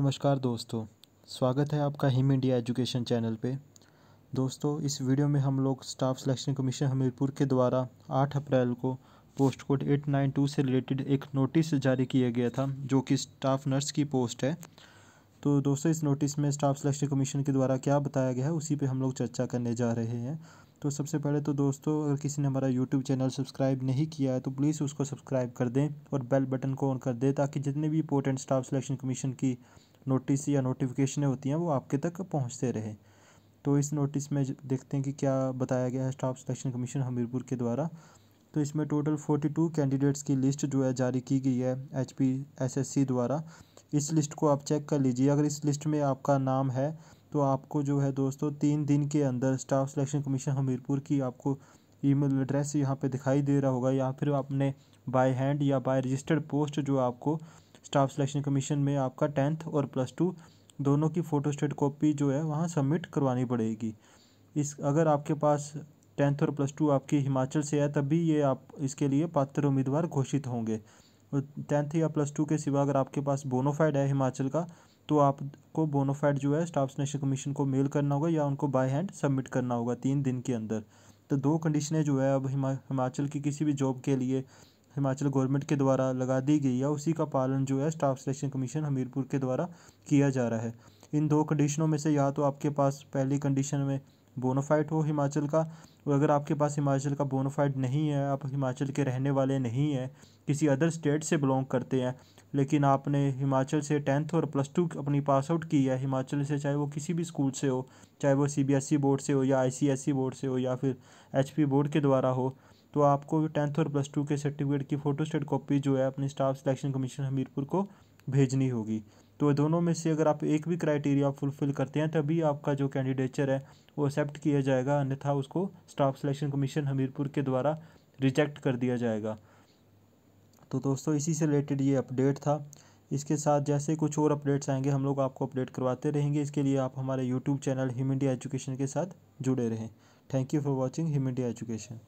नमस्कार दोस्तों स्वागत है आपका हिम इंडिया एजुकेशन चैनल पे दोस्तों इस वीडियो में हम लोग स्टाफ सिलेक्शन कमीशन हमीरपुर के द्वारा 8 अप्रैल को पोस्ट कोड 892 से रिलेटेड एक नोटिस जारी किया गया था जो कि स्टाफ नर्स की पोस्ट है तो दोस्तों इस नोटिस में स्टाफ सिलेक्शन कमीशन के द्वारा क्या बताया गया है उसी पर हम लोग चर्चा करने जा रहे हैं तो सबसे पहले तो दोस्तों अगर किसी ने हमारा यूट्यूब चैनल सब्सक्राइब नहीं किया है तो प्लीज़ उसको सब्सक्राइब कर दें और बेल बटन को ऑन कर दें ताकि जितने भी इंपॉर्टेंट स्टाफ सिलेक्शन कमीशन की नोटिस या नोटिफिकेशनें होती हैं वो आपके तक पहुँचते रहे तो इस नोटिस में देखते हैं कि क्या बताया गया है स्टाफ सिलेक्शन कमीशन हमीरपुर के द्वारा तो इसमें टोटल फोर्टी टू कैंडिडेट्स की लिस्ट जो है जारी की गई है H P S S C द्वारा इस लिस्ट को आप चेक कर लीजिए अगर इस लिस्ट में आपका नाम है तो आपको जो है दोस्तों तीन दिन के अंदर स्टाफ सिलेक्शन कमीशन हमीरपुर की आपको ईमेल एड्रेस यहाँ पे दिखाई दे रहा होगा या फिर आपने बाय हैंड या बाय रजिस्टर्ड पोस्ट जो आपको स्टाफ सिलेक्शन कमीशन में आपका टेंथ और प्लस टू दोनों की फ़ोटो स्टेट कॉपी जो है वहाँ सबमिट करवानी पड़ेगी इस अगर आपके पास टेंथ और प्लस टू आपकी हिमाचल से है तभी ये आप इसके लिए पात्र उम्मीदवार घोषित होंगे टेंथ या प्लस टू के सिवा अगर आपके पास बोनोफाइड है हिमाचल का तो आपको बोनोफाइड जो है स्टाफ सिलेक्शन कमीशन को मेल करना होगा या उनको बाय हैंड सबमिट करना होगा तीन दिन के अंदर तो दो कंडीशनें जो है अब हिमा हिमाचल की किसी भी जॉब के लिए हिमाचल गवर्नमेंट के द्वारा लगा दी गई है उसी का पालन जो है स्टाफ सिलेक्शन कमीशन हमीरपुर के द्वारा किया जा रहा है इन दो कंडीशनों में से या तो आपके पास पहली कंडीशन में बोनोफाइट हो हिमाचल का और अगर आपके पास हिमाचल का बोनोफाइट नहीं है आप हिमाचल के रहने वाले नहीं हैं किसी अदर स्टेट से बिलोंग करते हैं लेकिन आपने हिमाचल से टेंथ और प्लस टू अपनी पास आउट की है हिमाचल से चाहे वो किसी भी स्कूल से हो चाहे वो सीबीएसई बोर्ड e से हो या आईसीएसई बोर्ड e से हो या फिर एचपी बोर्ड के द्वारा हो तो आपको टेंथ और प्लस टू के सर्टिफिकेट की फोटो स्टेट कॉपी जो है अपने स्टाफ सिलेक्शन कमीशन हमीरपुर को भेजनी होगी तो दोनों में से अगर आप एक भी क्राइटेरिया फुलफ़िल करते हैं तभी आपका जो कैंडिडेचर है वो एक्सेप्ट किया जाएगा अन्यथा उसको स्टाफ सिलेक्शन कमीशन हमीरपुर के द्वारा रिजेक्ट कर दिया जाएगा तो दोस्तों इसी से रिलेटेड ये अपडेट था इसके साथ जैसे कुछ और अपडेट्स आएंगे हम लोग आपको अपडेट करवाते रहेंगे इसके लिए आप हमारे YouTube channel Him India education के साथ जुड़े रहें thank you for watching Him India education